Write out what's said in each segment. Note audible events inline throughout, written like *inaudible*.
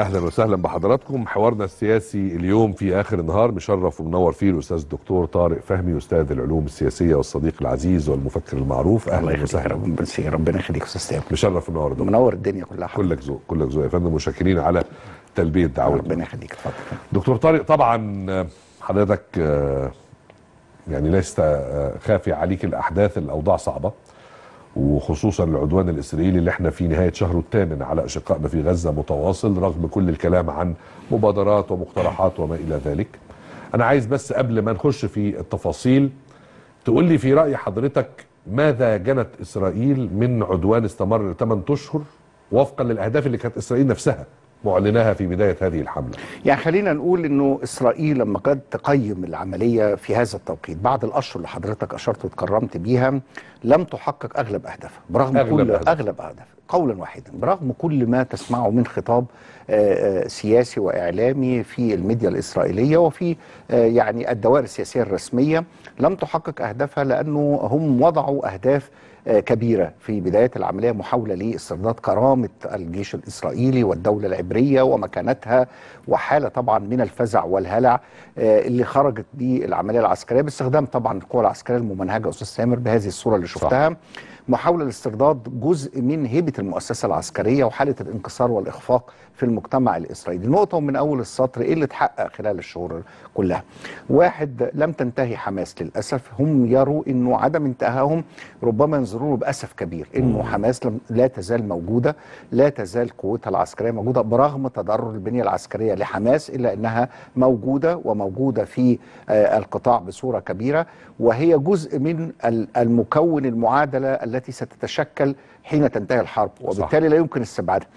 اهلا وسهلا بحضراتكم حوارنا السياسي اليوم في اخر النهار مشرف ومنور فيه الاستاذ الدكتور طارق فهمي استاذ العلوم السياسيه والصديق العزيز والمفكر المعروف اهلا وسهلا ربنا ربنا يخليك استاذ مشرف ومنور دكتور منور الدنيا كلها حضرتك. كلك ذوق كلك ذوق يا فندم وشاكرين على تلبيه دعوتك ربنا يخليك اتفضل دكتور طارق طبعا حضرتك آه، يعني لست آه، خافي عليك الاحداث الاوضاع صعبه وخصوصا العدوان الاسرائيلي اللي احنا في نهايه شهره الثامن على اشقائنا في غزه متواصل رغم كل الكلام عن مبادرات ومقترحات وما الى ذلك. انا عايز بس قبل ما نخش في التفاصيل تقول لي في راي حضرتك ماذا جنت اسرائيل من عدوان استمر 8 اشهر وفقا للاهداف اللي كانت اسرائيل نفسها معلناها في بداية هذه الحملة يعني خلينا نقول أنه إسرائيل لما قد تقيم العملية في هذا التوقيت بعد الأشهر اللي حضرتك أشرت وتكرمت بيها لم تحقق أغلب أهدافها برغم أغلب كل أهداف. أغلب أهداف قولا واحدا برغم كل ما تسمعه من خطاب آه، آه، سياسي وإعلامي في الميديا الإسرائيلية وفي آه، يعني الدوائر السياسية الرسمية لم تحقق أهدافها لأنه هم وضعوا أهداف آه، كبيرة في بداية العملية محاولة لاسترداد كرامة الجيش الإسرائيلي والدولة العبرية ومكانتها وحالة طبعا من الفزع والهلع آه، اللي خرجت بالعملية العسكرية باستخدام طبعا القوى العسكرية الممنهجة أستاذ سامر بهذه الصورة اللي شفتها صح. محاولة لاسترداد جزء من هيبة المؤسسة العسكرية وحالة الانكسار والإخفاق في المجتمع الإسرائيلي النقطه من أول السطر إيه اللي اتحقق خلال الشهور كلها واحد لم تنتهي حماس للأسف هم يروا أنه عدم انتهائهم ربما ينظروا بأسف كبير أنه حماس لا تزال موجودة لا تزال قوتها العسكرية موجودة برغم تضرر البنية العسكرية لحماس إلا أنها موجودة وموجودة في آه، القطاع بصورة كبيرة وهي جزء من المكون المعادلة التي التي ستتشكل حين تنتهي الحرب وبالتالي لا يمكن استبعادها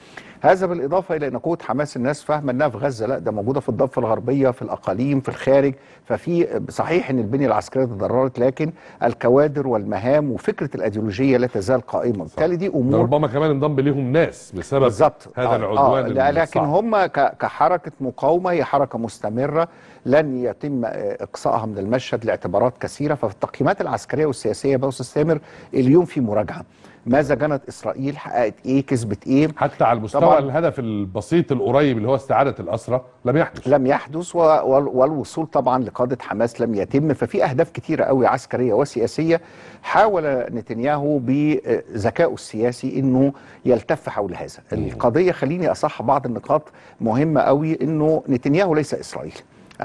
هذا بالاضافه الى ان قوه حماس الناس فاهمه انها في غزه لا ده موجوده في الضفه الغربيه في الاقاليم في الخارج ففي صحيح ان البنيه العسكريه تضررت لكن الكوادر والمهام وفكره الايديولوجيه لا تزال قائمه بالتالي دي امور ربما كمان انضم ليهم ناس بسبب بالزبط. هذا آه العدوان آه لكن هم كحركه مقاومه هي حركه مستمره لن يتم اقصائها من المشهد لاعتبارات كثيره ففي التقييمات العسكريه والسياسيه بقوا تستمر اليوم في مراجعه ماذا جنت اسرائيل حققت ايه كسبت ايه حتى على المستوى الهدف البسيط القريب اللي هو استعاده الاسرى لم يحدث لم يحدث والوصول طبعا لقاده حماس لم يتم ففي اهداف كثيره قوي عسكريه وسياسيه حاول نتنياهو بذكائه السياسي انه يلتف حول هذا القضيه خليني اصح بعض النقاط مهمه قوي انه نتنياهو ليس اسرائيل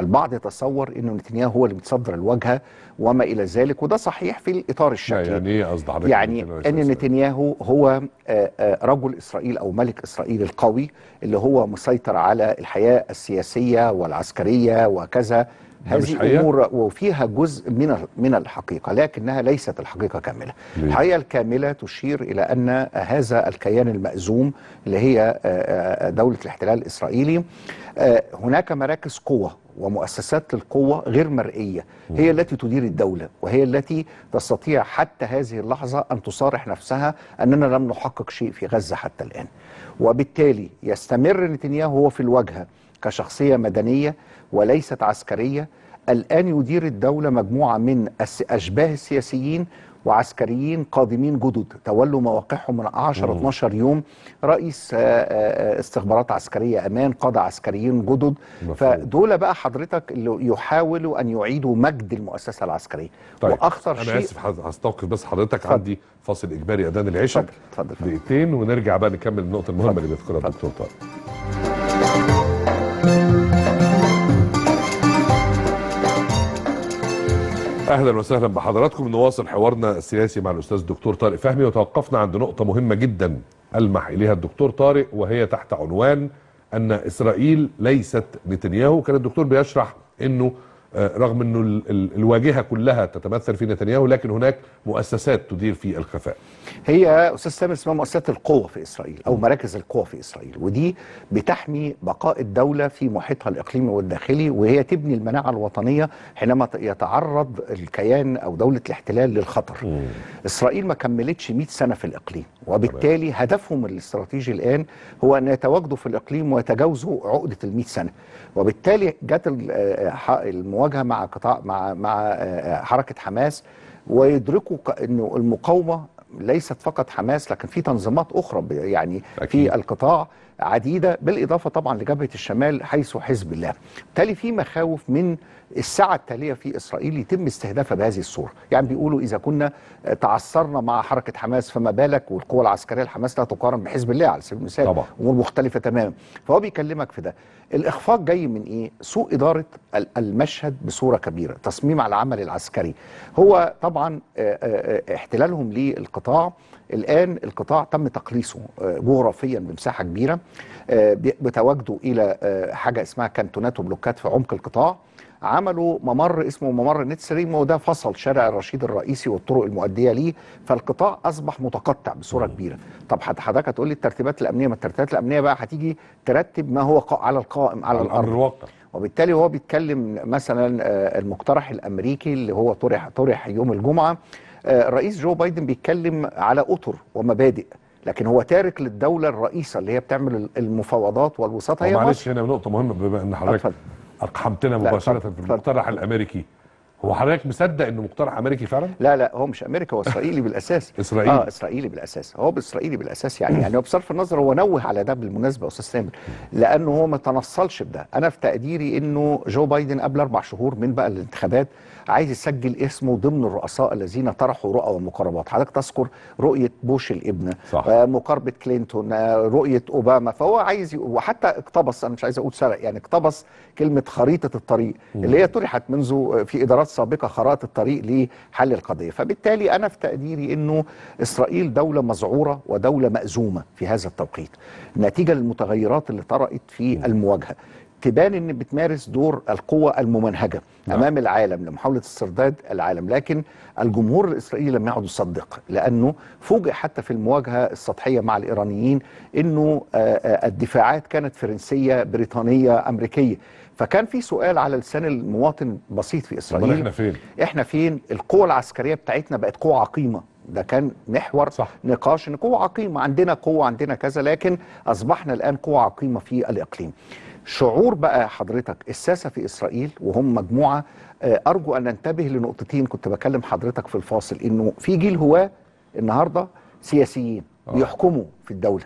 البعض يتصور انه نتنياهو هو اللي متصدر الواجهه وما الى ذلك وده صحيح في الاطار الشكلي يعني ايه قصد حضرتك يعني ان نتنياهو هو آه، آه، رجل اسرائيل او ملك اسرائيل القوي اللي هو مسيطر على الحياه السياسيه والعسكريه وكذا هذه امور وفيها جزء من من الحقيقه لكنها ليست الحقيقه كامله الحقيقه الكامله تشير الى ان هذا الكيان المأزوم اللي هي آه، آه، دوله الاحتلال الاسرائيلي آه، هناك مراكز قوه ومؤسسات للقوة غير مرئية هي التي تدير الدولة وهي التي تستطيع حتى هذه اللحظة أن تصارح نفسها أننا لم نحقق شيء في غزة حتى الآن وبالتالي يستمر نتنياهو هو في الواجهة كشخصية مدنية وليست عسكرية الآن يدير الدولة مجموعة من أشباه السياسيين وعسكريين قادمين جدد تولوا مواقعهم من 10 12 يوم رئيس آه، آه، استخبارات عسكريه امان قاده عسكريين جدد فدول بقى حضرتك اللي يحاولوا ان يعيدوا مجد المؤسسه العسكريه طيب. واخطر أنا شيء انا اسف هستوقف بس حضرتك فضل. عندي فاصل اجباري اذان العشاء اتفضل دقيقتين ونرجع بقى نكمل النقطه المهمه اللي بيذكرها الدكتور طارق اهلا وسهلا بحضراتكم نواصل حوارنا السياسي مع الاستاذ الدكتور طارق فهمي وتوقفنا عند نقطه مهمه جدا المح اليها الدكتور طارق وهي تحت عنوان ان اسرائيل ليست نتنياهو كان الدكتور بيشرح انه آه، رغم انه الواجهه كلها تتمثل في نتنياهو لكن هناك مؤسسات تدير في الخفاء. هي استاذ سامر اسمها مؤسسات القوه في اسرائيل او مراكز القوه في اسرائيل ودي بتحمي بقاء الدوله في محيطها الاقليمي والداخلي وهي تبني المناعه الوطنيه حينما يتعرض الكيان او دوله الاحتلال للخطر. مم. اسرائيل ما كملتش 100 سنه في الاقليم وبالتالي هدفهم الاستراتيجي الان هو ان يتواجدوا في الاقليم ويتجاوزوا عقده ال 100 سنه وبالتالي جت آه، آه، المؤسسات المواجهه مع قطاع مع مع آه، آه، حركه حماس ويدركوا انه المقاومه ليست فقط حماس لكن في تنظيمات اخرى يعني في القطاع عديده بالاضافه طبعا لجبهه الشمال حيث حزب الله. بالتالي في مخاوف من الساعة التالية في إسرائيل يتم استهدافها بهذه الصورة يعني بيقولوا إذا كنا تعثرنا مع حركة حماس فما بالك والقوة العسكرية الحماس لا تقارن بحزب الله على سبيل المثال طبعا. أمور مختلفة تماما فهو بيكلمك في ده الإخفاق جاي من إيه؟ سوء إدارة المشهد بصورة كبيرة تصميم على العمل العسكري هو طبعا احتلالهم للقطاع الآن القطاع تم تقليصه جغرافيا بمساحة كبيرة بتواجده إلى حاجة اسمها كانتونات وبلوكات في عمق القطاع عملوا ممر اسمه ممر نت سليم وده فصل شارع الرشيد الرئيسي والطرق المؤديه ليه فالقطاع اصبح متقطع بصوره كبيره طب حضرتك هتقول لي الترتيبات الامنيه ما الترتيبات الامنيه بقى هتيجي ترتب ما هو على القائم على الارض الواقع وبالتالي هو بيتكلم مثلا آه، المقترح الامريكي اللي هو طرح طرح يوم الجمعه آه، الرئيس جو بايدن بيتكلم على اطر ومبادئ لكن هو تارك للدوله الرئيسه اللي هي بتعمل المفاوضات والوساطه هي معلش هنا نقطه مهمه بما ان حضرتك أقحمتنا مباشرة في المقترح الأمريكي هو حضرتك مصدق انه مقترح امريكي فعلا؟ لا لا هو مش امريكا هو اسرائيلي بالاساس *laughs* اسرائيلي اه اسرائيلي بالاساس هو اسرائيلي بالاساس يعني يعني هو بصرف النظر هو نوه على ده بالمناسبه يا استاذ سامر لانه هو ما تنصلش بده انا في تقديري انه جو بايدن قبل اربع شهور من بقى الانتخابات عايز يسجل اسمه ضمن الرؤساء الذين طرحوا رؤى ومقاربات حضرتك تذكر رؤيه بوش الابن صح. آه، مقاربه كلينتون آه، رؤيه اوباما فهو عايز وحتى اقتبس انا مش عايز اقول سرق يعني اقتبس كلمه خريطه الطريق مم. اللي هي طرحت منذ آه، في ادارات سابقه خرائط الطريق لحل القضيه فبالتالي انا في تقديري انه اسرائيل دوله مذعوره ودوله مأزومه في هذا التوقيت نتيجه للمتغيرات اللي طرأت في المواجهه تبان ان بتمارس دور القوة الممنهجة نعم. امام العالم لمحاولة استرداد العالم لكن الجمهور الاسرائيلي لم يعد يصدق لانه فوجئ حتى في المواجهة السطحية مع الايرانيين انه آه، آه، الدفاعات كانت فرنسية بريطانية امريكية فكان في سؤال على لسان المواطن بسيط في اسرائيل احنا فين احنا فين القوة العسكرية بتاعتنا بقت قوة عقيمة ده كان محور صح. نقاش ان قوة عقيمة عندنا قوة عندنا كذا لكن اصبحنا الان قوة عقيمة في الاقليم شعور بقى حضرتك الساسه في اسرائيل وهم مجموعه آه، ارجو ان ننتبه لنقطتين كنت بكلم حضرتك في الفاصل انه في جيل هواه النهارده سياسيين آه. بيحكموا في الدوله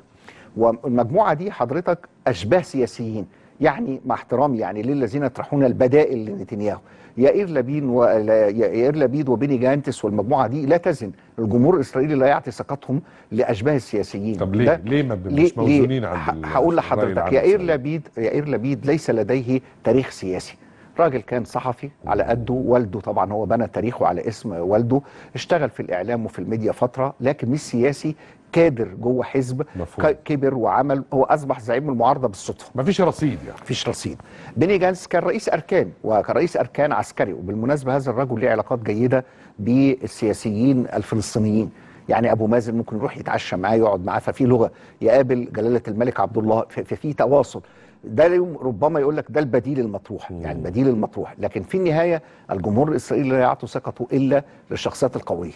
والمجموعه دي حضرتك اشباه سياسيين يعني مع احترامي يعني للذين يطرحون البدائل لنتنياهو يائير لابين و... اير لابيد وبيني جانتس والمجموعه دي لا تزن الجمهور الاسرائيلي لا يعطي ثقتهم لاشباه السياسيين طب ليه ليه ما مش موزونين عند هقول لحضرتك يائير لابيد يائير لابيد ليس لديه تاريخ سياسي راجل كان صحفي على قده والده طبعا هو بنى تاريخه على اسم والده اشتغل في الاعلام وفي الميديا فتره لكن مش سياسي كادر جوه حزب مفهوم. كبر وعمل هو اصبح زعيم المعارضه بالصدفه مفيش رصيد يعني مفيش رصيد بني جانس كان رئيس اركان وكان رئيس اركان عسكري وبالمناسبه هذا الرجل له علاقات جيده بالسياسيين الفلسطينيين يعني ابو مازن ممكن يروح يتعشى معاه يقعد معاه ففي لغه يقابل جلاله الملك عبد الله ففي تواصل ده ربما يقول لك ده البديل المطروح مم. يعني البديل المطروح لكن في النهايه الجمهور الاسرائيلي لا يعطي ثقته الا للشخصيات القويه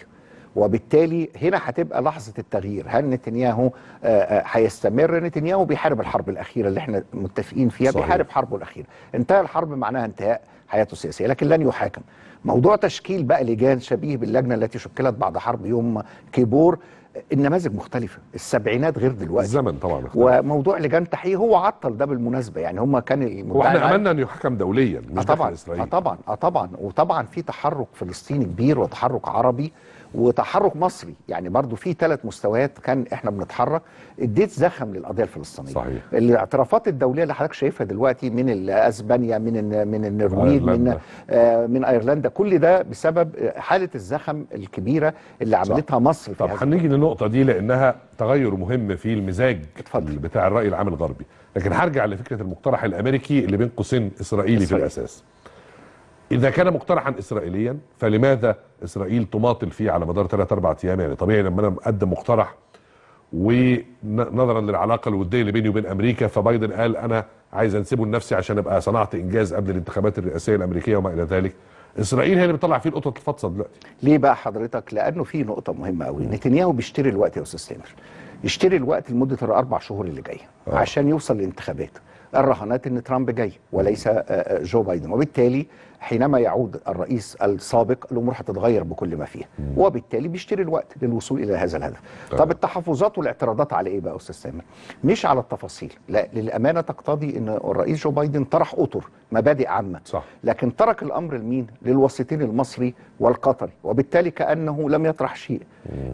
وبالتالي هنا هتبقى لحظه التغيير هل نتنياهو آه، آه، هيستمر نتنياهو بيحارب الحرب الاخيره اللي احنا متفقين فيها صحيح. بيحارب حربه الاخيره انتهى الحرب معناها انتهاء حياته السياسيه لكن لن يحاكم موضوع تشكيل بقى لجان شبيه باللجنه التي شكلت بعد حرب يوم كيبور آه، النماذج مختلفة السبعينات غير دلوقتي الزمن طبعا مختلف. وموضوع لجان تحقيق هو عطل ده بالمناسبة يعني هم كان واحنا أملنا أن يحكم دوليا مش طبعا إسرائيل. طبعا طبعا وطبعا في تحرك فلسطيني كبير وتحرك عربي وتحرك مصري يعني برضو في ثلاث مستويات كان احنا بنتحرك اديت زخم للقضيه الفلسطينيه صحيح الاعترافات الدوليه اللي حضرتك شايفها دلوقتي من اسبانيا من من النرويج من آه من ايرلندا كل ده بسبب حاله الزخم الكبيره اللي عملتها صح. مصر طب هنيجي للنقطه دي لانها تغير مهم في المزاج اتفضل. بتاع الراي العام الغربي لكن هرجع لفكره المقترح الامريكي اللي بين قوسين اسرائيلي, إسرائيلي في الاساس إذا كان مقترحا إسرائيليا فلماذا إسرائيل تماطل فيه على مدار 3 4 أيام يعني طبيعي لما أنا أقدم مقترح ونظرا للعلاقة الودية اللي بيني وبين أمريكا فبايدن قال أنا عايز أنسبه لنفسي عشان أبقى صنعت إنجاز قبل الانتخابات الرئاسية الأمريكية وما إلى ذلك اسرائيل هي اللي بتطلع فيه القطط الفطسه دلوقتي ليه بقى حضرتك لانه في نقطه مهمه قوي نتنياهو بيشتري الوقت يا استاذ سامر يشتري الوقت لمده الاربع شهور اللي جايه آه. عشان يوصل للانتخابات الرهانات ان ترامب جاي وليس آه، آه، جو بايدن وبالتالي حينما يعود الرئيس السابق الامور هتتغير بكل ما فيها وبالتالي بيشتري الوقت للوصول الى هذا الهدف طب, التحفظات والاعتراضات على ايه بقى استاذ سامر مش على التفاصيل لا للامانه تقتضي ان الرئيس جو بايدن طرح اطر مبادئ عامه صح. لكن ترك الامر لمين للوسيطين المصري والقطري وبالتالي كانه لم يطرح شيء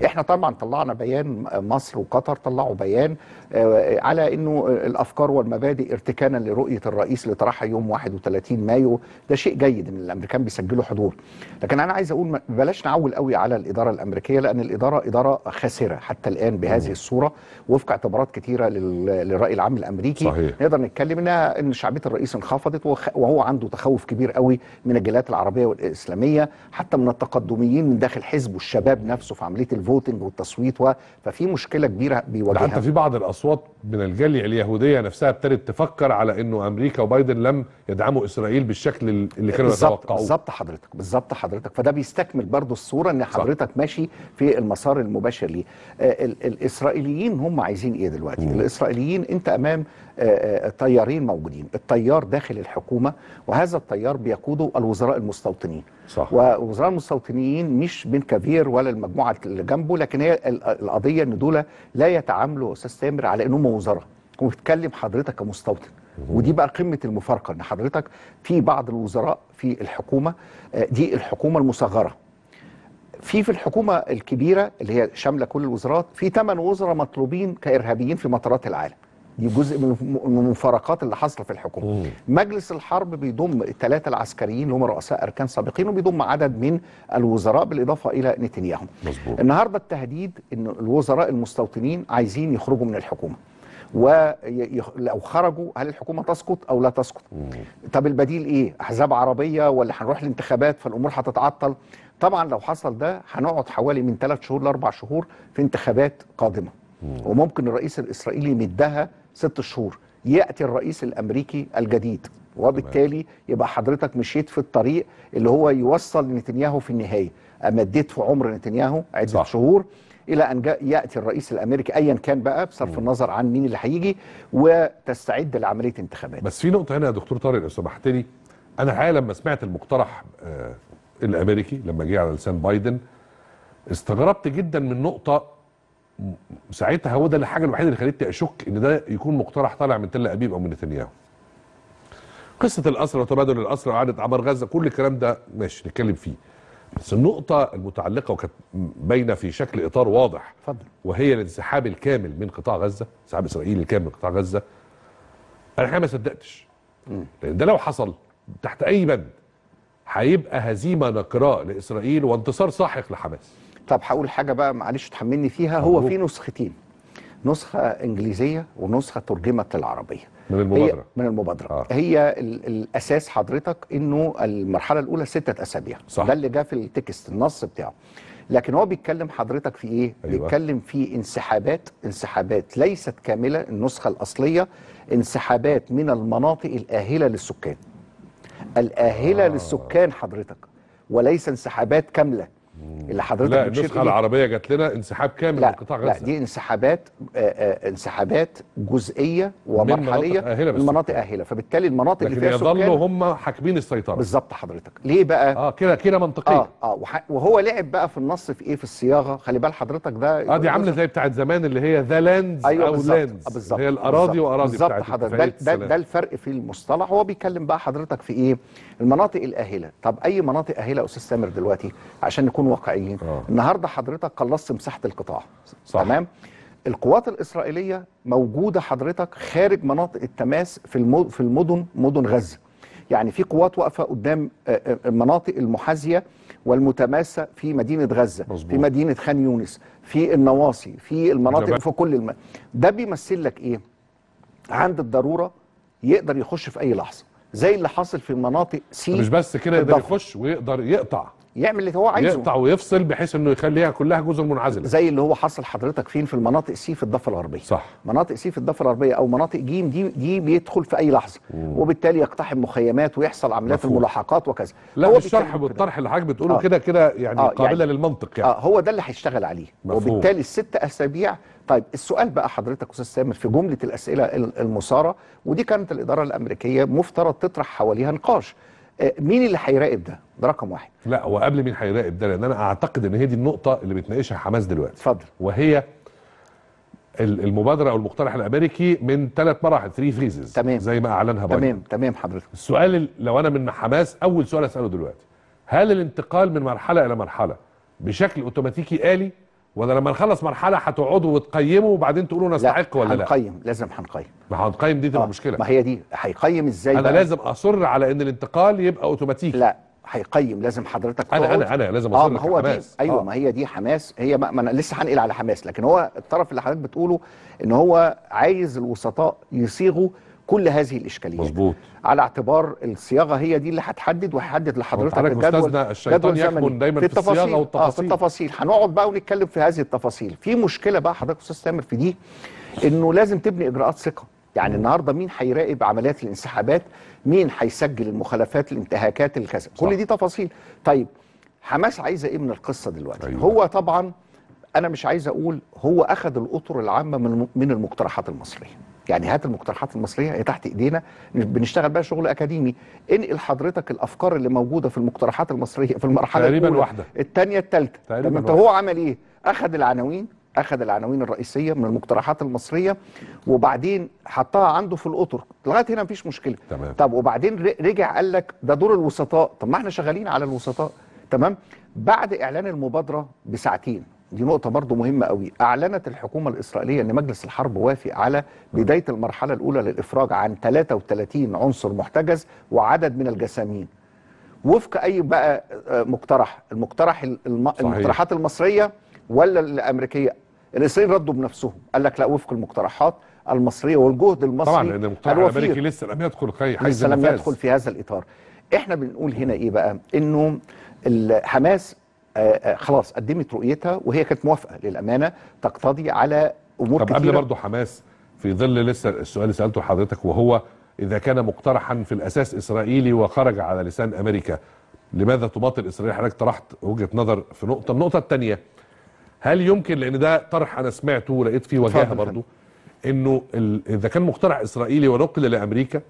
احنا طبعا طلعنا بيان مصر وقطر طلعوا بيان آه، على انه الافكار والمبادئ ارتكانا لرؤيه الرئيس اللي طرحها يوم 31 مايو ده شيء جيد ان الامريكان بيسجلوا حضور لكن انا عايز اقول بلاش نعول قوي على الاداره الامريكيه لان الاداره اداره خاسره حتى الان بهذه الصوره وفق اعتبارات كثيره للراي العام الامريكي صحيح. نقدر نتكلم انها ان شعبيه الرئيس انخفضت وهو عنده تخوف كبير قوي من الجاليات العربيه والاسلاميه حتى من التقدميين من داخل حزبه الشباب نفسه في عمليه عمليه الفوتنج والتصويت و... ففي مشكله كبيره بيواجهها حتى في بعض الاصوات من الجالية اليهودية نفسها ابتدت تفكر على انه امريكا وبايدن لم يدعموا اسرائيل بالشكل اللي كانوا يتوقعوه بالظبط حضرتك بالظبط حضرتك فده بيستكمل برضو الصورة ان حضرتك صح. ماشي في المسار المباشر ليه آه، الاسرائيليين هم عايزين ايه دلوقتي مم. الاسرائيليين انت امام آه، آه، طيارين موجودين الطيار داخل الحكومة وهذا الطيار بيقوده الوزراء المستوطنين صح. ووزراء المستوطنين مش بن كافير ولا المجموعة اللي جنبه لكن هي القضية ان دول لا يتعاملوا استاذ تامر على انهم وزراء وبتكلم حضرتك كمستوطن ودي بقى قمه المفارقه ان حضرتك في بعض الوزراء في الحكومه آه، دي الحكومه المصغره في في الحكومه الكبيره اللي هي شامله كل الوزارات في ثمان وزراء مطلوبين كارهابيين في مطارات العالم دي جزء من المفارقات اللي حاصله في الحكومه مم. مجلس الحرب بيضم الثلاثه العسكريين اللي هم رؤساء اركان سابقين وبيضم عدد من الوزراء بالاضافه الى نتنياهو النهارده التهديد ان الوزراء المستوطنين عايزين يخرجوا من الحكومه ولو خرجوا هل الحكومه تسقط او لا تسقط طب البديل ايه احزاب عربيه ولا هنروح لانتخابات فالامور هتتعطل طبعا لو حصل ده هنقعد حوالي من ثلاث شهور لاربع شهور في انتخابات قادمه وممكن الرئيس الاسرائيلي يمدها ست شهور ياتي الرئيس الامريكي الجديد وبالتالي يبقى حضرتك مشيت في الطريق اللي هو يوصل نتنياهو في النهايه امديت في عمر نتنياهو عده صح. شهور الى ان ياتي الرئيس الامريكي ايا كان بقى بصرف النظر عن مين اللي هيجي وتستعد لعمليه انتخابات بس في نقطه هنا يا دكتور طارق لو سمحت لي انا الحقيقه لما سمعت المقترح آه، الامريكي لما جه على لسان بايدن استغربت جدا من نقطه ساعتها هو ده الحاجه الوحيده اللي خلتني اشك ان ده يكون مقترح طالع من تل ابيب او من نتنياهو قصه الاسرى وتبادل الاسرى وعادة اعمار غزه كل الكلام ده ماشي نتكلم فيه بس النقطة المتعلقة وكانت باينة في شكل إطار واضح فضل. وهي الانسحاب الكامل من قطاع غزة انسحاب إسرائيل الكامل من قطاع غزة أنا الحقيقة ما صدقتش لأن ده لو حصل تحت أي بند هيبقى هزيمة نكراء لإسرائيل وانتصار ساحق لحماس طب هقول حاجة بقى معلش تحملني فيها هو في نسختين نسخة إنجليزية ونسخة ترجمت للعربية من المبادره من المبادره آه. هي الاساس حضرتك انه المرحله الاولى سته اسابيع صح. ده اللي جاء في التكست النص بتاعه لكن هو بيتكلم حضرتك في ايه أيوة. بيتكلم في انسحابات انسحابات ليست كامله النسخه الاصليه انسحابات من المناطق الاهله للسكان الاهله آه. للسكان حضرتك وليس انسحابات كامله اللي حضرتك لا النسخه إيه؟ العربيه جات لنا انسحاب كامل لا من قطاع غزه لا دي انسحابات آه، آه، انسحابات جزئيه ومرحليه من مناطق اهله بس من مناطق اهله فبالتالي المناطق اللي فيها سكان يظلوا هم حاكمين السيطره بالظبط حضرتك ليه بقى اه كده كده منطقيا اه اه وهو لعب بقى في النص في ايه في الصياغه خلي بال حضرتك ده اه دي عامله زي بتاعت زمان اللي هي ذا لاندز أيوة او لاندز هي الاراضي واراضي بالظبط حضرتك ده, ده, ده الفرق في المصطلح هو بيتكلم بقى حضرتك في ايه المناطق الاهله طب اي مناطق اهله استاذ سامر دلوقتي عشان نكون نكون واقعيين آه. النهارده حضرتك قلصت مساحه القطاع صح. تمام القوات الاسرائيليه موجوده حضرتك خارج مناطق التماس في في المدن مدن غزه يعني في قوات واقفه قدام آه، آه، المناطق المحاذيه والمتماسه في مدينه غزه مزبوط. في مدينه خان يونس في النواصي في المناطق في كل الم... ده بيمثل لك ايه عند الضروره يقدر يخش في اي لحظه زي اللي حاصل في مناطق سي مش بس كده يقدر يخش ويقدر يقطع يعمل اللي هو عايزه يقطع ويفصل بحيث انه يخليها كلها جزر منعزله زي اللي هو حصل حضرتك فين في المناطق سي في الضفه الغربيه صح مناطق سي في الضفه الغربيه او مناطق جيم دي دي بيدخل في اي لحظه مم. وبالتالي يقتحم مخيمات ويحصل عمليات مفهوم. الملاحقات وكذا لا هو الشرح والطرح اللي حضرتك بتقوله آه. كده كده يعني آه قابله يعني للمنطق يعني آه هو ده اللي هيشتغل عليه مفهوم. وبالتالي الست اسابيع طيب السؤال بقى حضرتك استاذ سامر في جمله الاسئله المثاره ودي كانت الاداره الامريكيه مفترض تطرح حواليها نقاش آه، مين اللي هيراقب ده؟ ده رقم واحد لا هو قبل مين هيراقب ده لان انا اعتقد ان هي دي النقطه اللي بتناقشها حماس دلوقتي اتفضل وهي المبادره او المقترح الامريكي من ثلاث مراحل 3 فيزز تمام زي ما اعلنها بايدن تمام تمام حضرتك السؤال لو انا من حماس اول سؤال اساله دلوقتي هل الانتقال من مرحله الى مرحله بشكل اوتوماتيكي آلي ولا لما نخلص مرحله هتقعدوا وتقيموا وبعدين تقولوا نستحق ولا لا هنقيم لازم هنقيم ما هنقيم دي تبقى آه، مشكله ما هي دي هيقيم ازاي انا بقى؟ لازم اصر على ان الانتقال يبقى اوتوماتيكي لا هيقيم لازم حضرتك انا انا انا لازم اصر آه هو حماس. دي آه. ايوه آه. ما هي دي حماس هي ما, ما انا لسه هنقل على حماس لكن هو الطرف اللي حضرتك بتقوله ان هو عايز الوسطاء يصيغوا كل هذه الاشكاليات مظبوط على اعتبار الصياغه هي دي اللي هتحدد وهيحدد لحضرتك الجدول الشيطان يكمن دايما في الصياغه والتفاصيل آه في التفاصيل هنقعد بقى ونتكلم في هذه التفاصيل في مشكله بقى حضرتك استاذ تامر في دي انه لازم تبني اجراءات ثقه يعني النهارده مين هيراقب عمليات الانسحابات مين هيسجل المخالفات الانتهاكات الكذا كل دي تفاصيل طيب حماس عايزه ايه من القصه دلوقتي أيوة. هو طبعا انا مش عايز اقول هو اخذ الاطر العامه من من المقترحات المصريه يعني هات المقترحات المصريه هي تحت ايدينا بنشتغل بقى شغل اكاديمي انقل حضرتك الافكار اللي موجوده في المقترحات المصريه في المرحله تقريبا الأولى واحده الثانيه الثالثه تقريبا طب هو عمل ايه؟ اخذ العناوين اخذ العناوين الرئيسيه من المقترحات المصريه وبعدين حطها عنده في الاطر لغايه هنا مفيش مشكله تمام. طب وبعدين رجع قال لك ده دور الوسطاء طب ما احنا شغالين على الوسطاء تمام بعد اعلان المبادره بساعتين دي نقطة برضو مهمة قوي أعلنت الحكومة الإسرائيلية أن مجلس الحرب وافق على بداية المرحلة الأولى للإفراج عن 33 عنصر محتجز وعدد من الجسامين وفق أي بقى آه، مقترح المقترح الم... المقترحات المصرية ولا الأمريكية الإسرائيليين ردوا بنفسهم قال لك لا وفق المقترحات المصرية والجهد المصري طبعا لأن المقترح الأمريكي لسه لم يدخل حيز لسه لم يدخل في هذا الإطار احنا بنقول هنا ايه بقى انه حماس آه، آه، خلاص قدمت رؤيتها وهي كانت موافقه للامانه تقتضي على امور طب كتيرة. قبل برضه حماس في ظل لسه السؤال اللي سالته لحضرتك وهو اذا كان مقترحا في الاساس اسرائيلي وخرج على لسان امريكا لماذا تماطل اسرائيل حضرتك طرحت وجهه نظر في نقطه النقطه الثانيه هل يمكن لان ده طرح انا سمعته ولقيت فيه وجاهه برضه انه اذا كان مقترح اسرائيلي ونقل لامريكا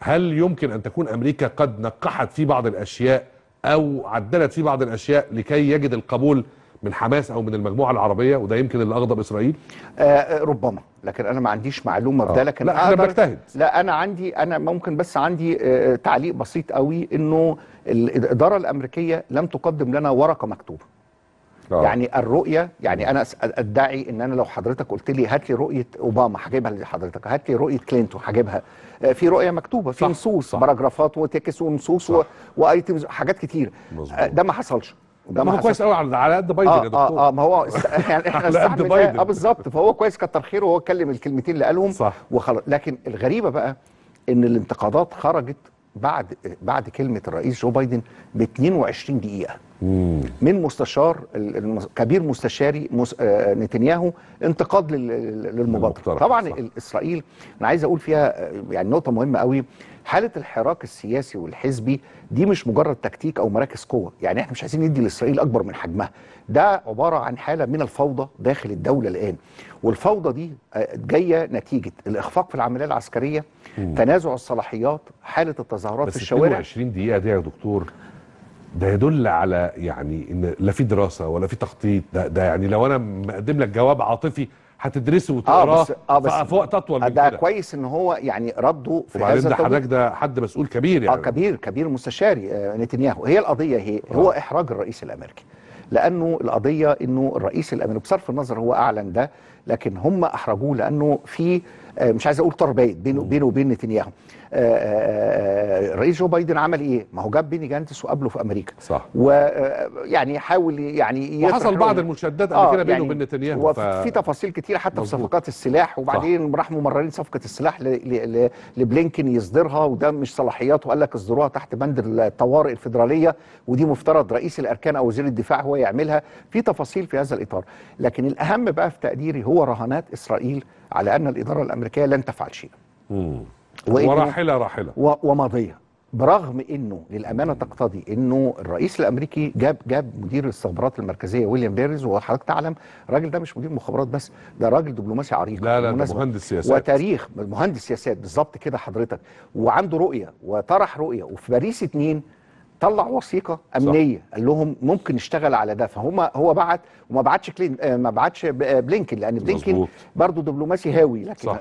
هل يمكن ان تكون امريكا قد نقحت في بعض الاشياء او عدلت فيه بعض الاشياء لكي يجد القبول من حماس او من المجموعه العربيه وده يمكن اللي اغضب اسرائيل آه ربما لكن انا ما عنديش معلومه بده آه. لكن لا انا بجتهد لا انا عندي انا ممكن بس عندي آه تعليق بسيط قوي انه الاداره الامريكيه لم تقدم لنا ورقه مكتوبه آه. يعني الرؤيه يعني انا ادعي ان انا لو حضرتك قلت لي هات لي رؤيه اوباما هجيبها لحضرتك هات لي رؤيه كلينتون هجيبها آه، في رؤيه مكتوبه في نصوص باراجرافات وتكس ونصوص وايتمز حاجات كتير مزبوط. آه، ده ما حصلش ده ما هو كويس قوي على على قد بايدن آه يا آه، دكتور اه اه ما هو *laughs* يعني احنا على قد بايدن اه بالظبط فهو كويس كتر خيره وهو اتكلم الكلمتين اللي قالهم صح وخلاص لكن الغريبه بقى ان الانتقادات خرجت بعد بعد كلمه الرئيس جو بايدن ب 22 دقيقه من مستشار كبير مستشاري آه، نتنياهو انتقاد للمبادره طبعا صح. اسرائيل انا عايز اقول فيها آه، يعني نقطه مهمه قوي حاله الحراك السياسي والحزبي دي مش مجرد تكتيك او مراكز قوه يعني احنا مش عايزين ندي لاسرائيل اكبر من حجمها ده عباره عن حاله من الفوضى داخل الدوله الان والفوضى دي آه، جايه نتيجه الاخفاق في العمليه العسكريه مم. تنازع الصلاحيات حاله التظاهرات في الشوارع بس 20 دقيقه دي يا دكتور ده يدل على يعني ان لا في دراسه ولا في تخطيط ده, ده يعني لو انا مقدم لك جواب عاطفي هتدرسه آه، وتقراه اه بس اه بس وقت اطول من ده كده. كويس ان هو يعني رده في وبعدين هذا ده حضرتك ده حد مسؤول كبير يعني اه كبير كبير مستشاري آه نتنياهو هي القضيه هي آه. هو احراج الرئيس الامريكي لانه القضيه انه الرئيس الامريكي بصرف النظر هو اعلن ده لكن هم احرجوه لانه في آه، مش عايز اقول تربيه بينه وبين نتنياهو آه، آه، آه، رئيس جو بايدن عمل ايه؟ ما هو جاب بيني جانتس وقابله في امريكا صح ويعني حاول يعني وحصل بعض المشددات قبل آه كده بينه يعني وبين يعني نتنياهو وفي ف... تفاصيل كتير حتى في صفقات السلاح وبعدين راح ممررين صفقه السلاح ل... ل... ل... لبلينكن يصدرها وده مش صلاحياته قال لك اصدروها تحت بند الطوارئ الفدراليه ودي مفترض رئيس الاركان او وزير الدفاع هو يعملها في تفاصيل في هذا الاطار لكن الاهم بقى في تقديري هو رهانات اسرائيل على ان الاداره الامريكيه لن تفعل شيئا وراحله راحله وماضيه برغم انه للامانه تقتضي انه الرئيس الامريكي جاب جاب مدير الاستخبارات المركزيه ويليام بيريز وحضرتك تعلم الراجل ده مش مدير مخابرات بس ده راجل دبلوماسي عريق لا لا ده مهندس سياسات وتاريخ مهندس سياسات بالظبط كده حضرتك وعنده رؤيه وطرح رؤيه وفي باريس اتنين طلع وثيقه امنيه صح. قال لهم ممكن نشتغل على ده فهم هو بعت وما بعتش كلين آه، ما بعتش آه، بلينكن لان بلينكن برضه دبلوماسي هاوي لكن صح.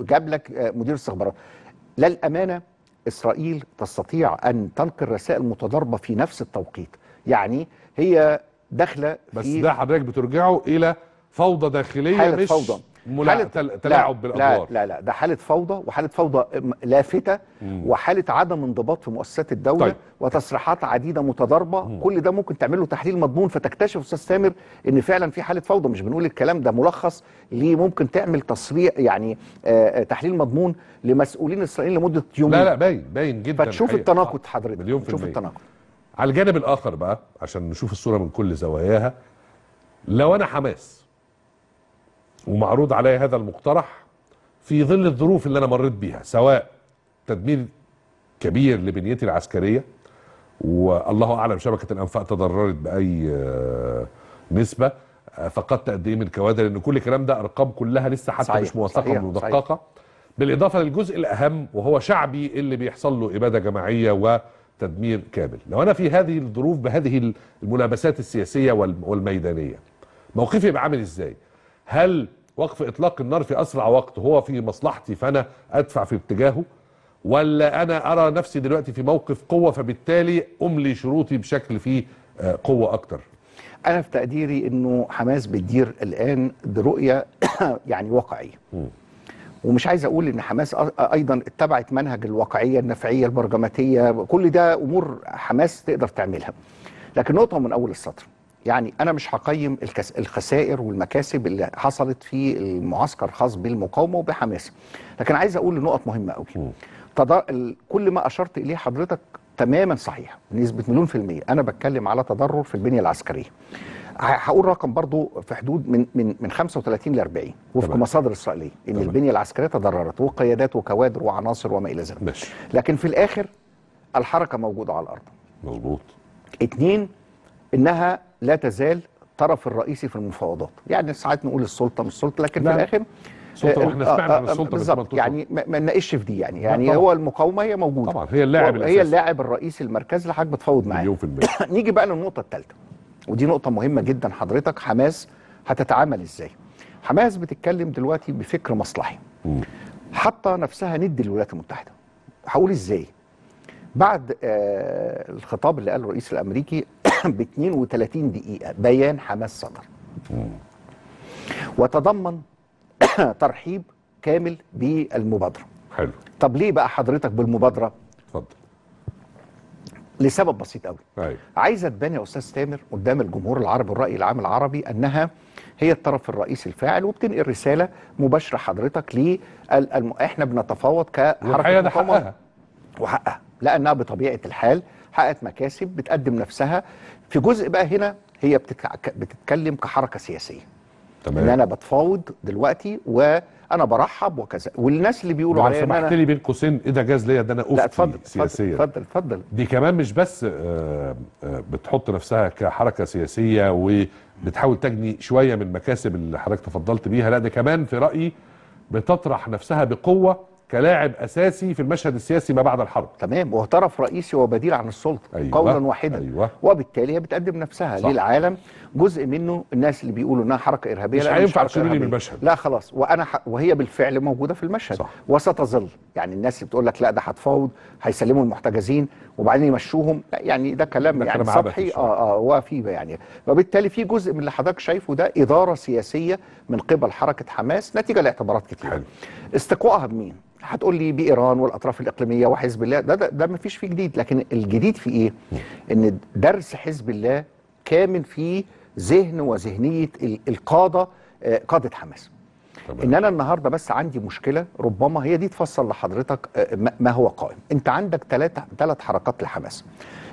جاب لك آه، مدير استخبارات لا الامانه اسرائيل تستطيع ان تنقل رسائل متضاربه في نفس التوقيت يعني هي داخله بس ده حضرتك بترجعه الى فوضى داخليه حالة مش فوضى حالة تلاعب بالادوار لا لا لا ده حاله فوضى وحاله فوضى لافته وحاله عدم انضباط في مؤسسات الدوله طيب. وتصريحات عديده متضاربه كل ده ممكن تعمل له تحليل مضمون فتكتشف استاذ سامر ان فعلا في حاله فوضى مش بنقول الكلام ده ملخص ليه ممكن تعمل تصريح يعني آه, آه، تحليل مضمون لمسؤولين اسرائيل لمده يومين لا لا باين باين جدا فتشوف حقيقة. التناقض آه، حضرتك مليون في تشوف التناقض على الجانب الاخر بقى عشان نشوف الصوره من كل زواياها لو انا حماس ومعروض علي هذا المقترح في ظل الظروف اللي انا مريت بيها سواء تدمير كبير لبنيتي العسكريه والله اعلم شبكه الانفاق تضررت باي آه، نسبه آه، فقدت قد ايه من كوادر لان كل الكلام ده ارقام كلها لسه حتى صحيح. مش موثقه ومدققه بالاضافه للجزء الاهم وهو شعبي اللي بيحصل له اباده جماعيه وتدمير كامل لو انا في هذه الظروف بهذه الملابسات السياسيه والميدانيه موقفي يبقى عامل ازاي هل وقف اطلاق النار في اسرع وقت هو في مصلحتي فانا ادفع في اتجاهه ولا انا ارى نفسي دلوقتي في موقف قوه فبالتالي املي شروطي بشكل فيه آه، قوه اكتر انا في تقديري انه حماس بتدير الان برؤيه *coughs* يعني واقعيه ومش عايز اقول ان حماس ايضا اتبعت منهج الواقعيه النفعيه البرجماتيه كل ده امور حماس تقدر تعملها لكن نقطه من اول السطر يعني انا مش هقيم الخسائر والمكاسب اللي حصلت في المعسكر الخاص بالمقاومه وبحماس لكن عايز اقول نقط مهمه قوي كل ما اشرت اليه حضرتك تماما صحيح بنسبه مليون في الميه انا بتكلم على تضرر في البنيه العسكريه هقول رقم برضو في حدود من من من 35 ل 40 وفق طبعا. مصادر اسرائيليه ان طبعا. البنيه العسكريه تضررت وقيادات وكوادر وعناصر وما الى ذلك لكن في الاخر الحركه موجوده على الارض مظبوط اتنين انها لا تزال الطرف الرئيسي في المفاوضات يعني ساعات نقول السلطه مش السلطه لكن لا. في الاخر السلطه آه، واحنا سمعنا عن آه، السلطه بالظبط يعني ما نناقش في دي يعني يعني هو المقاومه هي موجوده طبعا هي اللاعب الاساسي هي اللاعب الرئيسي المركز لحضرتك بتفاوض معاه في المية *clears throat* نيجي بقى للنقطه الثالثه ودي نقطه مهمه جدا حضرتك حماس هتتعامل ازاي حماس بتتكلم دلوقتي بفكر مصلحي حاطه نفسها ند الولايات المتحده هقول ازاي بعد آه الخطاب اللي قاله الرئيس الامريكي ب 32 دقيقة بيان حماس صدر وتضمن *coughs* ترحيب كامل بالمبادرة حلو طب ليه بقى حضرتك بالمبادرة؟ اتفضل لسبب بسيط قوي أيوة. عايزه تبان يا استاذ تامر قدام الجمهور العربي والراي العام العربي انها هي الطرف الرئيسي الفاعل وبتنقل رساله مباشره حضرتك ل الم... احنا بنتفاوض كحركه ده حقها وحقها لانها بطبيعه الحال حققت مكاسب بتقدم نفسها في جزء بقى هنا هي بتتكلم كحركه سياسيه تمام ان انا بتفاوض دلوقتي وانا برحب وكذا والناس اللي بيقولوا عليا ان انا لي بين قوسين ايه ده جاز ليا ده انا افتي لا اتفضل اتفضل اتفضل دي كمان مش بس آه، آه، بتحط نفسها كحركه سياسيه وبتحاول تجني شويه من المكاسب اللي حضرتك تفضلت بيها لا ده كمان في رايي بتطرح نفسها بقوه كلاعب اساسي في المشهد السياسي ما بعد الحرب تمام وهو طرف رئيسي وبديل عن السلطه أيوة. قولا واحدا أيوة. وبالتالي هي بتقدم نفسها صح. للعالم جزء منه الناس اللي بيقولوا انها حركه ارهابيه مش هينفع تشيلوني من المشهد لا خلاص وانا ح... وهي بالفعل موجوده في المشهد صح. وستظل يعني الناس اللي بتقول لك لا ده هتفاوض هيسلموا المحتجزين وبعدين يمشوهم لا يعني ده كلام يعني سطحي اه اه وفي يعني وبالتالي في جزء من اللي حضرتك شايفه ده اداره سياسيه من قبل حركه حماس نتيجه لاعتبارات كتير حلو. استقواها بمين؟ هتقول لي بايران والاطراف الاقليميه وحزب الله ده ده, ده ما فيش فيه جديد لكن الجديد في ايه؟ ان درس حزب الله كامل في ذهن وذهنيه القاده آه، قاده حماس. طبعا. ان انا النهارده بس عندي مشكله ربما هي دي تفصل لحضرتك آه، ما هو قائم انت عندك ثلاث ثلاث حركات لحماس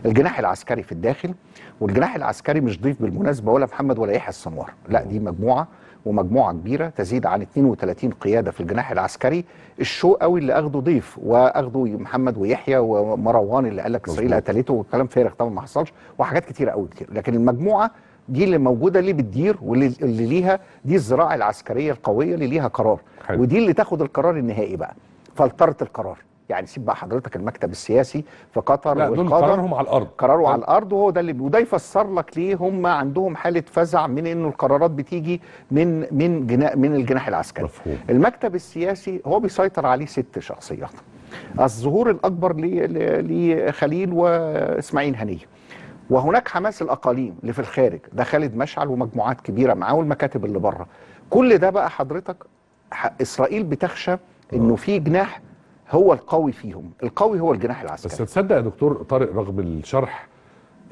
الجناح العسكري في الداخل والجناح العسكري مش ضيف بالمناسبه ولا محمد ولا يحيى السنوار لا دي مجموعه ومجموعه كبيره تزيد عن 32 قياده في الجناح العسكري الشو قوي اللي اخده ضيف واخده محمد ويحيى ومروان اللي قال لك اسرائيل قتلته وكلام فارغ طبعا ما حصلش وحاجات كتيره قوي كتير لكن المجموعه دي اللي موجوده اللي بتدير واللي ليها دي الزراعه العسكريه القويه اللي ليها قرار حلو. ودي اللي تاخد القرار النهائي بقى فلتره القرار يعني سيب بقى حضرتك المكتب السياسي في قطر لا دول قرارهم على الارض قراره على أه. الارض وهو ده اللي وده يفسر لك ليه هم عندهم حاله فزع من انه القرارات بتيجي من من جنا من الجناح العسكري مفهوم. المكتب السياسي هو بيسيطر عليه ست شخصيات الظهور الاكبر لخليل واسماعيل هنيه وهناك حماس الاقاليم اللي في الخارج ده خالد مشعل ومجموعات كبيره معاه والمكاتب اللي بره كل ده بقى حضرتك اسرائيل بتخشى انه أه. في جناح هو القوي فيهم القوي هو الجناح العسكري بس تصدق يا دكتور طارق رغم الشرح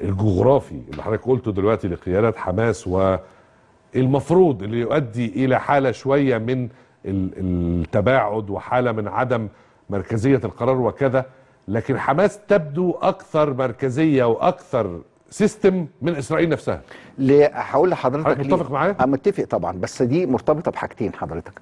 الجغرافي اللي حضرتك قلته دلوقتي لقيادات حماس والمفروض اللي يؤدي الى حاله شويه من التباعد وحاله من عدم مركزيه القرار وكذا لكن حماس تبدو اكثر مركزيه واكثر سيستم من اسرائيل نفسها هقول لحضرتك متفق معايا؟ متفق طبعا بس دي مرتبطه بحاجتين حضرتك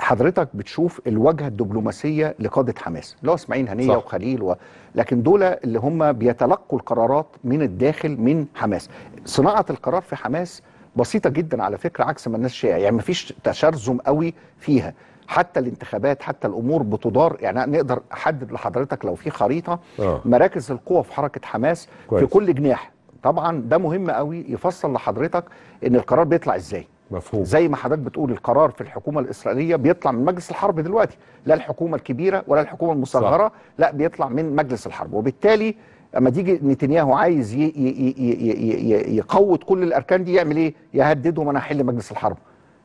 حضرتك بتشوف الواجهه الدبلوماسيه لقاده حماس اللي هو اسماعيل هنيه صح. وخليل و... لكن دول اللي هم بيتلقوا القرارات من الداخل من حماس صناعه القرار في حماس بسيطه جدا على فكره عكس ما الناس شايفة يعني مفيش تشرذم قوي فيها حتى الانتخابات حتى الامور بتدار يعني نقدر احدد لحضرتك لو في خريطه آه. مراكز القوه في حركه حماس كويس. في كل جناح طبعا ده مهم قوي يفصل لحضرتك ان القرار بيطلع ازاي مفهوم زي ما حضرتك بتقول القرار في الحكومه الاسرائيليه بيطلع من مجلس الحرب دلوقتي لا الحكومه الكبيره ولا الحكومه المصغره صح. لا بيطلع من مجلس الحرب وبالتالي اما تيجي نتنياهو عايز يقوض كل الاركان دي يعمل ايه يهددهم انا هحل مجلس الحرب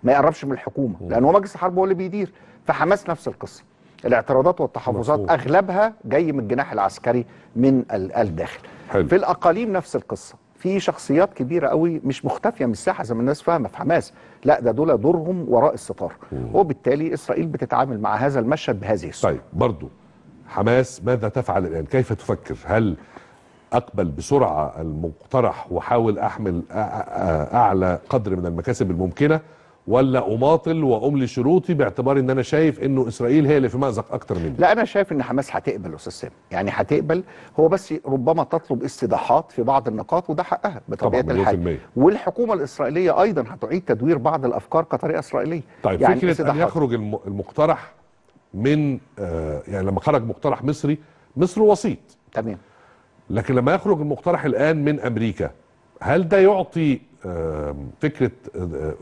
ما يقربش من الحكومه لان هو مجلس الحرب هو اللي بيدير فحماس نفس القصه الاعتراضات والتحفظات مفهوم. اغلبها جاي من الجناح العسكري من الداخل حلو. في الاقاليم نفس القصه في شخصيات كبيره قوي مش مختفيه من الساحه زي ما الناس فاهمه في حماس لا ده دول دورهم وراء الستار وبالتالي اسرائيل بتتعامل مع هذا المشهد بهذه الصوره طيب برضو حماس ماذا تفعل الان كيف تفكر هل اقبل بسرعه المقترح واحاول احمل اعلى قدر من المكاسب الممكنه ولا اماطل واملي شروطي باعتبار ان انا شايف انه اسرائيل هي اللي في مازق اكتر مني لا انا شايف ان حماس هتقبل استاذ سامي يعني هتقبل هو بس ربما تطلب استضاحات في بعض النقاط وده حقها بطبيعه الحال والحكومه الاسرائيليه ايضا هتعيد تدوير بعض الافكار كطريقه اسرائيليه طيب يعني فكره ان يخرج المقترح من آه يعني لما خرج مقترح مصري مصر وسيط تمام لكن لما يخرج المقترح الان من امريكا هل ده يعطي فكره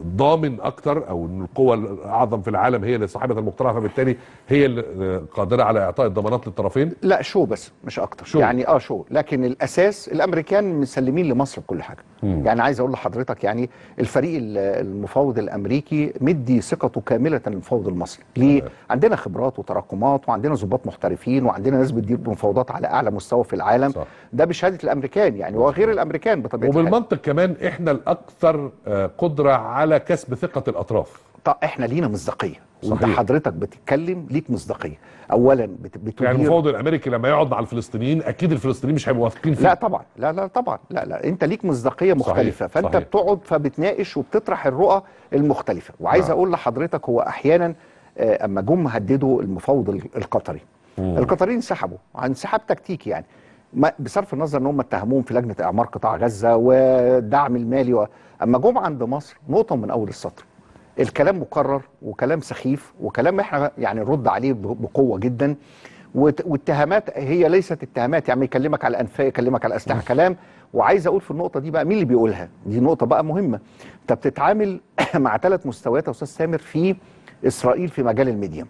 ضامن اكتر او ان القوى الاعظم في العالم هي اللي صاحبه المقترح فبالتالي هي اللي آه، قادره على اعطاء الضمانات للطرفين لا شو بس مش اكتر شو. يعني اه شو لكن الاساس الامريكان مسلمين لمصر بكل حاجه مم. يعني عايز اقول لحضرتك يعني الفريق المفاوض الامريكي مدي ثقته كامله للمفاوض المصري ليه عندنا خبرات وتراكمات وعندنا ضباط محترفين وعندنا ناس بتدير مفاوضات على اعلى مستوى في العالم صح. ده بشهاده الامريكان يعني وغير الامريكان بطبيعه وبالمنطق كمان احنا اكثر آه، قدره على كسب ثقه الاطراف طب احنا لينا مصداقيه وانت حضرتك بتتكلم ليك مصداقيه اولا بتدير يعني المفوض الامريكي لما يقعد مع الفلسطينيين اكيد الفلسطينيين مش هيبقوا واثقين فيه لا طبعا لا لا طبعا لا لا انت ليك مصداقيه مختلفه صحيح. فانت صحيح. بتقعد فبتناقش وبتطرح الرؤى المختلفه وعايز آه. اقول لحضرتك هو احيانا آه، اما جم هددوا المفوض القطري القطريين انسحبوا عن انسحاب تكتيكي يعني بصرف النظر ان هم اتهموهم في لجنه اعمار قطاع غزه والدعم المالي و... اما جم عند مصر نقطه من اول السطر الكلام مكرر وكلام سخيف وكلام احنا يعني نرد عليه بقوه جدا واتهامات هي ليست اتهامات يعني يكلمك على الانفاق يكلمك على الاسلحه كلام وعايز اقول في النقطه دي بقى مين اللي بيقولها دي نقطه بقى مهمه انت بتتعامل *coughs* مع ثلاث مستويات يا استاذ سامر في اسرائيل في مجال الميديا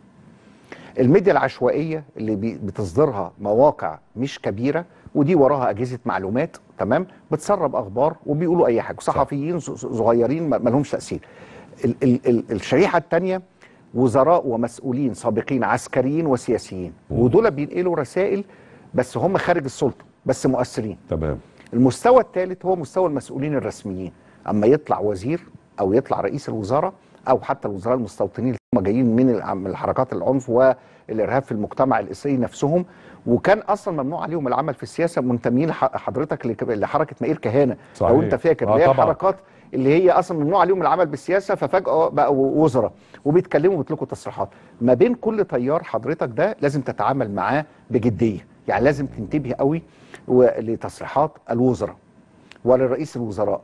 الميديا العشوائيه اللي بتصدرها مواقع مش كبيره ودي وراها اجهزه معلومات تمام بتسرب اخبار وبيقولوا اي حاجه صحفيين صغيرين ما لهمش تاثير ال ال ال الشريحه الثانيه وزراء ومسؤولين سابقين عسكريين وسياسيين ودول بينقلوا رسائل بس هم خارج السلطه بس مؤثرين تمام المستوى الثالث هو مستوى المسؤولين الرسميين اما يطلع وزير او يطلع رئيس الوزاره او حتى الوزراء المستوطنين اللي هم جايين من الحركات العنف والارهاب في المجتمع الاسرائيلي نفسهم وكان اصلا ممنوع عليهم العمل في السياسه منتمين حضرتك لحركه مائير كهانه صحيح. لو انت فاكر آه هي الحركات اللي هي اصلا ممنوع عليهم العمل بالسياسه ففجاه بقوا وزراء وبيتكلموا وبيطلقوا تصريحات ما بين كل تيار حضرتك ده لازم تتعامل معاه بجديه يعني لازم تنتبه قوي لتصريحات الوزراء ولرئيس الوزراء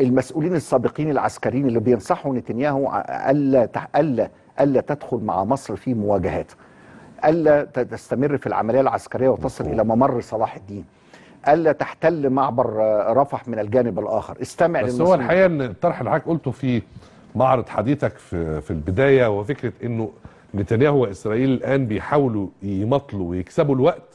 المسؤولين السابقين العسكريين اللي بينصحوا نتنياهو الا الا الا تدخل مع مصر في مواجهات الا تستمر في العمليه العسكريه وتصل الى ممر صلاح الدين الا تحتل معبر رفح من الجانب الاخر استمع بس هو الحقيقه ان الطرح اللي حضرتك قلته في معرض حديثك في في البدايه وفكره انه نتنياهو واسرائيل الان بيحاولوا يمطلوا ويكسبوا الوقت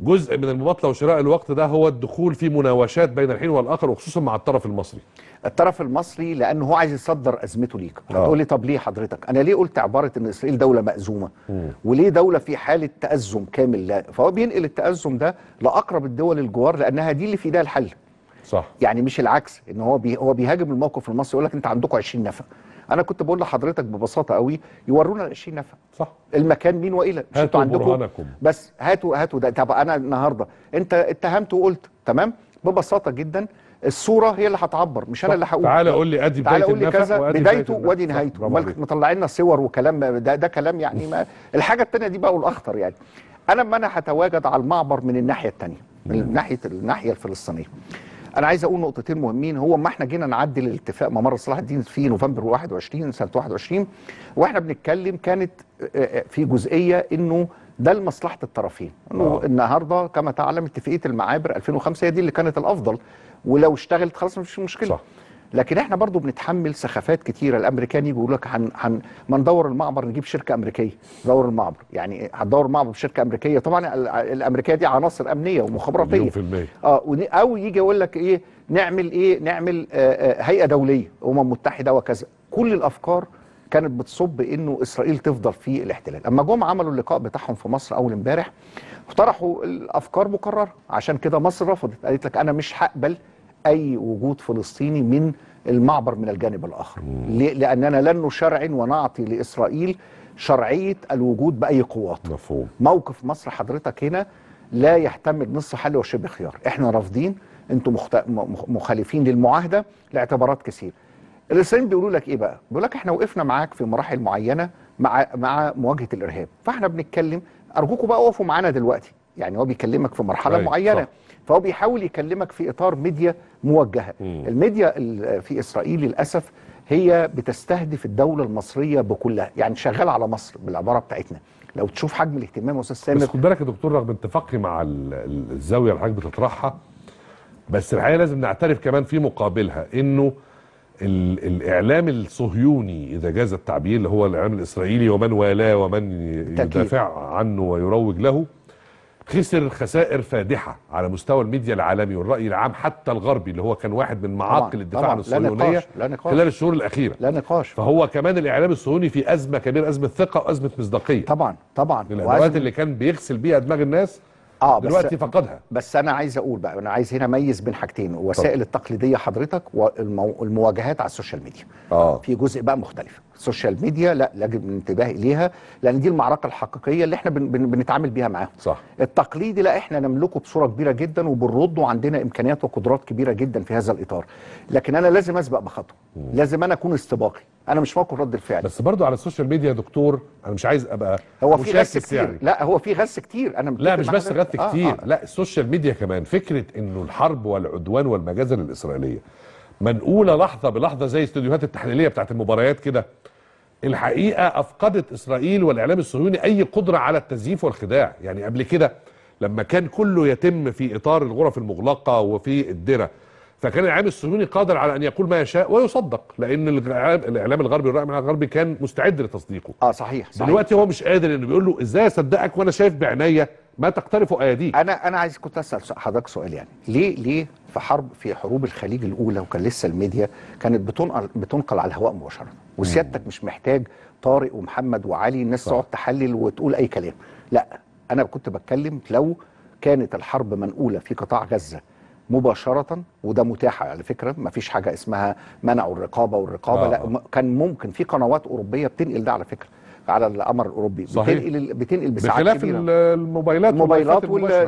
جزء من المماطله وشراء الوقت ده هو الدخول في مناوشات بين الحين والاخر وخصوصا مع الطرف المصري الطرف المصري لانه هو عايز يصدر ازمته ليك آه. هتقول لي طب ليه حضرتك انا ليه قلت عباره ان اسرائيل دوله مأزومه وليه دوله في حاله تأزم كامل لا فهو بينقل التأزم ده لاقرب الدول الجوار لانها دي اللي في ايدها الحل صح يعني مش العكس ان هو بي هو بيهاجم الموقف المصري يقول لك انت عندكم 20 نفق انا كنت بقول لحضرتك ببساطه قوي يورونا ال 20 نفق صح المكان مين والى هاتوا برهانكم بس هاتوا هاتوا ده طب انا النهارده انت اتهمت وقلت تمام ببساطه جدا الصوره هي اللي هتعبر مش انا اللي هقول تعالى قول لي ادي بدايه النفق وادي كذا بدايته وادي نهايته امال مطلع لنا صور وكلام ده ده كلام يعني ما *laughs* الحاجه الثانيه دي بقى والاخطر يعني انا لما انا هتواجد على المعبر من الناحيه الثانيه من ناحيه الناحيه الفلسطينيه انا عايز اقول نقطتين مهمين هو ما احنا جينا نعدل الاتفاق ممر صلاح الدين في نوفمبر 21 سنه 21 واحنا بنتكلم كانت آه، آه، في جزئيه انه ده لمصلحه الطرفين انه آه. النهارده كما تعلم اتفاقيه المعابر 2005 هي دي اللي كانت الافضل ولو اشتغلت خلاص مفيش مشكله صح. لكن احنا برضو بنتحمل سخافات كتيره الامريكان يجوا لك هن هن ما ندور المعبر نجيب شركه امريكيه ندور المعبر يعني هتدور المعبر بشركه امريكيه طبعا الامريكيه دي عناصر امنيه ومخابراتيه اه او يجي يقول لك ايه نعمل ايه نعمل آه،, آه هيئه دوليه امم متحده وكذا كل الافكار كانت بتصب انه اسرائيل تفضل في الاحتلال اما جم عملوا اللقاء بتاعهم في مصر اول امبارح اقترحوا الافكار مكرره عشان كده مصر رفضت قالت لك انا مش هقبل أي وجود فلسطيني من المعبر من الجانب الآخر لأننا لن نشرعن ونعطي لإسرائيل شرعية الوجود بأي قوات مفهوم. موقف مصر حضرتك هنا لا يهتم بنص حل وشبه خيار احنا رافضين انتم مخت... مخالفين للمعاهدة لاعتبارات كثير الإسرائيليين بيقولوا لك إيه بقى بيقول لك احنا وقفنا معاك في مراحل معينة مع مع مواجهة الإرهاب فاحنا بنتكلم أرجوكم بقى وقفوا معانا دلوقتي يعني هو بيكلمك في مرحلة معينة صح. فهو بيحاول يكلمك في اطار ميديا موجهه مم. الميديا في اسرائيل للاسف هي بتستهدف الدوله المصريه بكلها يعني شغال على مصر بالعباره بتاعتنا لو تشوف حجم الاهتمام استاذ سامر بس خد بالك يا دكتور رغم اتفاقي مع الزاويه اللي حضرتك بتطرحها بس الحقيقه لازم نعترف كمان في مقابلها انه الاعلام الصهيوني اذا جاز التعبير اللي هو الاعلام الاسرائيلي ومن والاه ومن يدافع عنه ويروج له خسر خسائر فادحه على مستوى الميديا العالمي والراي العام حتى الغربي اللي هو كان واحد من معاقل الدفاع عن الصهيونيه خلال الشهور الاخيره لا نقاش فهو كمان الاعلام الصهيوني في ازمه كبيره ازمه ثقه وازمه مصداقيه طبعا طبعا الادوات اللي كان بيغسل بيها دماغ الناس اه دلوقتي بس فقدها بس انا عايز اقول بقى انا عايز هنا اميز بين حاجتين وسائل طبعا. التقليديه حضرتك والمواجهات على السوشيال ميديا آه. في جزء بقى مختلف السوشيال ميديا لا يجب الانتباه اليها لان دي المعركه الحقيقيه اللي احنا بن بنتعامل بيها معاهم صح التقليدي لا احنا نملكه بصوره كبيره جدا وبنرد وعندنا امكانيات وقدرات كبيره جدا في هذا الاطار لكن انا لازم اسبق بخطوه لازم انا اكون استباقي انا مش موقف رد الفعل بس برضو على السوشيال ميديا يا دكتور انا مش عايز ابقى هو في غث كتير يعني. لا هو في غث كتير انا لا مش بس غث كتير آه آه. لا السوشيال ميديا كمان فكره انه الحرب والعدوان والمجازر الاسرائيليه منقوله لحظه بلحظه زي استوديوهات التحليليه بتاعت المباريات كده الحقيقه افقدت اسرائيل والاعلام الصهيوني اي قدره على التزييف والخداع يعني قبل كده لما كان كله يتم في اطار الغرف المغلقه وفي الدره فكان الاعلام الصهيوني قادر على ان يقول ما يشاء ويصدق لان الاعلام الغربي والراي الغربي كان مستعد لتصديقه اه صحيح, صحيح دلوقتي هو مش قادر انه بيقول له ازاي اصدقك وانا شايف بعينيا ما تقترف اياديك انا انا عايز كنت اسال حضرتك سؤال يعني ليه ليه في حرب في حروب الخليج الاولى وكان لسه الميديا كانت بتنقل بتنقل على الهواء مباشره وسيادتك مش محتاج طارق ومحمد وعلي الناس تقعد تحلل وتقول اي كلام لا انا كنت بتكلم لو كانت الحرب منقوله في قطاع غزه مباشرة وده متاح على فكرة ما فيش حاجة اسمها منعوا الرقابة والرقابة آه. لا كان ممكن في قنوات أوروبية بتنقل ده على فكرة على القمر الاوروبي صحيح. بتنقل بتنقل بساعات بخلاف كبيرة. الموبايلات الموبايلات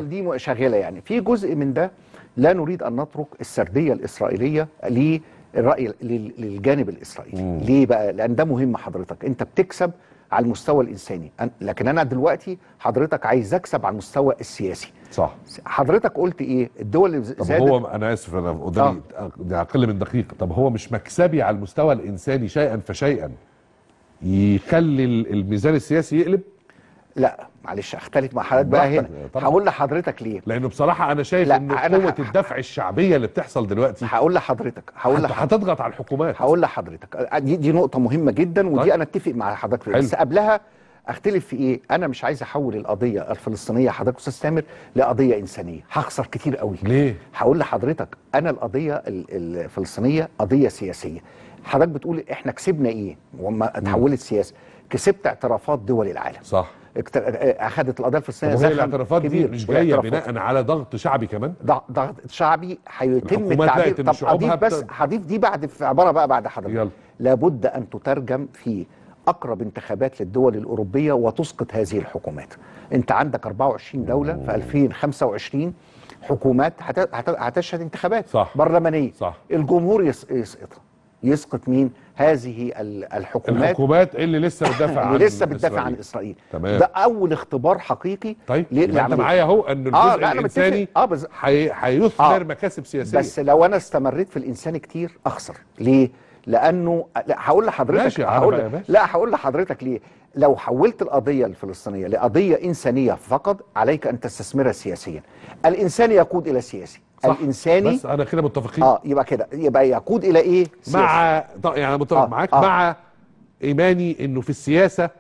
دي شغاله يعني في جزء من ده لا نريد أن نترك السردية الإسرائيلية للرأي للجانب الإسرائيلي مم. ليه بقى؟ لأن ده مهم حضرتك أنت بتكسب على المستوى الإنساني لكن أنا دلوقتي حضرتك عايز أكسب على المستوى السياسي صح حضرتك قلت إيه الدول اللي طب هو أنا آسف أنا آه. قدامي آه. أقل من دقيقة طب هو مش مكسبي على المستوى الإنساني شيئا فشيئا يخلي الميزان السياسي يقلب لا معلش اختلف مع حضرتك بقى هنا هقول لحضرتك ليه لانه بصراحه انا شايف ان قوه الدفع الشعبيه اللي بتحصل دلوقتي هقول لحضرتك هقول لحضرتك هتضغط على الحكومات هقول لحضرتك دي دي نقطه مهمه جدا ودي طيب. انا اتفق مع حضرتك فيها بس قبلها اختلف في ايه انا مش عايز احول القضيه الفلسطينيه حضرتك استاذ سامر لقضيه انسانيه هخسر كتير قوي ليه هقول لحضرتك انا القضيه الفلسطينيه قضيه سياسيه حضرتك بتقول احنا كسبنا ايه وما اتحولت سياسه كسبت اعترافات دول العالم صح آه، آه، اخذت القضيه الفلسطينيه وهي الاعترافات دي مش جايه بناء على ضغط شعبي كمان ضغط شعبي هيتم التعبير طب هضيف بس هضيف دي بعد في عباره بقى بعد حضرتك يلا لابد ان تترجم في اقرب انتخابات للدول الاوروبيه وتسقط هذه الحكومات انت عندك 24 دوله في 2025 حكومات هتشهد انتخابات صح برلمانيه صح الجمهور يسقطها يسقط مين هذه الحكومات الحكومات اللي لسه بتدافع *laughs* عن لسه بتدافع عن اسرائيل تمام. ده اول اختبار حقيقي طيب انت يعني معايا اهو ان آه، الجزء آه الانساني اه بز... هيثمر آه مكاسب سياسيه بس لو انا استمريت في الانساني كتير اخسر ليه لانه لا هقول لحضرتك ماشي هقول لا هقول لحضرتك ليه لو حولت القضيه الفلسطينيه لقضيه انسانيه فقط عليك ان تستثمرها سياسيا الانسان يقود الى السياسي صح. الانساني بس انا كده متفقين اه يبقى كده يبقى يقود الى ايه سياسة. مع يعني انا متفق آه. معاك آه. مع ايماني انه في السياسه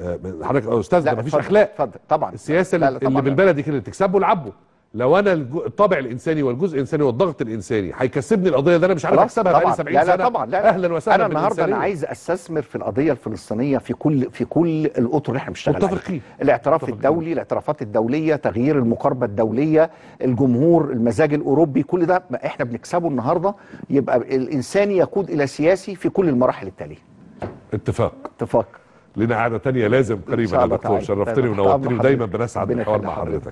آه، حضرتك استاذ ده مفيش اخلاق اتفضل طبعا السياسه لا لا طبعًا اللي بالبلدي كده تكسبه لعبه لو انا الطابع الانساني والجزء الانساني والضغط الانساني هيكسبني القضيه ده انا مش عارف اكسبها بقالي 70 لا لا سنه طبعا لا اهلا وسهلا انا النهارده انا عايز استثمر في القضيه الفلسطينيه في كل في كل الاطر اللي احنا بنشتغل متفقين الاعتراف الدولي الاعترافات الدوليه تغيير المقاربه الدوليه الجمهور المزاج الاوروبي كل ده احنا بنكسبه النهارده يبقى الانساني يقود الى سياسي في كل المراحل التاليه اتفاق اتفاق لنا عادة تانية لازم قريبا يا دكتور شرفتني طيب، ونورتني طيب، ودايما بنسعد بالحوار مع حضرتك